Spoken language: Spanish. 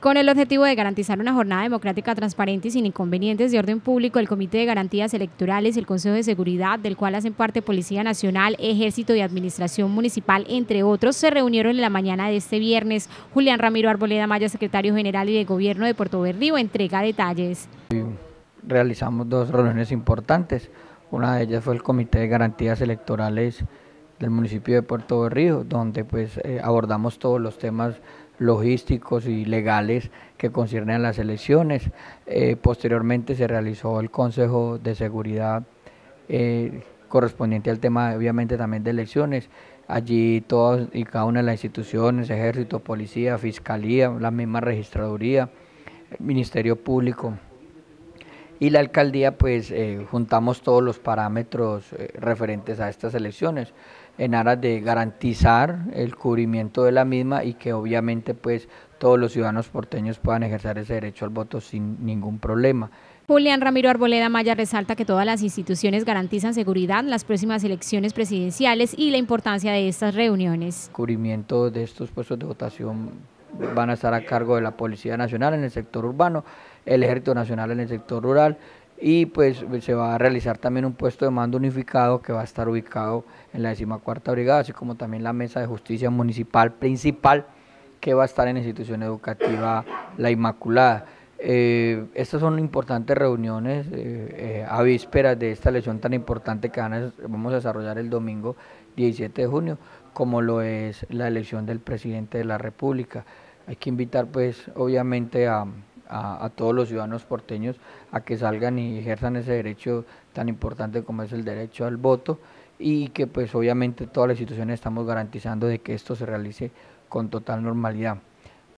Con el objetivo de garantizar una jornada democrática transparente y sin inconvenientes de orden público, el Comité de Garantías Electorales, y el Consejo de Seguridad, del cual hacen parte Policía Nacional, Ejército y Administración Municipal, entre otros, se reunieron en la mañana de este viernes. Julián Ramiro Arboleda Maya, secretario general y de Gobierno de Puerto Berrío, entrega detalles. Realizamos dos reuniones importantes. Una de ellas fue el Comité de Garantías Electorales del municipio de Puerto Berrío, donde pues eh, abordamos todos los temas logísticos y legales que conciernen las elecciones. Eh, posteriormente se realizó el Consejo de Seguridad eh, correspondiente al tema obviamente también de elecciones. Allí todas y cada una de las instituciones, ejército, policía, fiscalía, la misma registraduría, Ministerio Público, y la alcaldía pues eh, juntamos todos los parámetros eh, referentes a estas elecciones en aras de garantizar el cubrimiento de la misma y que obviamente pues todos los ciudadanos porteños puedan ejercer ese derecho al voto sin ningún problema. Julián Ramiro Arboleda Maya resalta que todas las instituciones garantizan seguridad en las próximas elecciones presidenciales y la importancia de estas reuniones. Cubrimiento de estos puestos de votación van a estar a cargo de la Policía Nacional en el sector urbano, el Ejército Nacional en el sector rural y pues se va a realizar también un puesto de mando unificado que va a estar ubicado en la decimacuarta brigada, así como también la mesa de justicia municipal principal que va a estar en la institución educativa La Inmaculada. Eh, estas son importantes reuniones eh, eh, a vísperas de esta elección tan importante que vamos a desarrollar el domingo 17 de junio, como lo es la elección del presidente de la República. Hay que invitar, pues, obviamente a, a todos los ciudadanos porteños a que salgan y ejerzan ese derecho tan importante como es el derecho al voto y que, pues, obviamente todas las instituciones estamos garantizando de que esto se realice con total normalidad.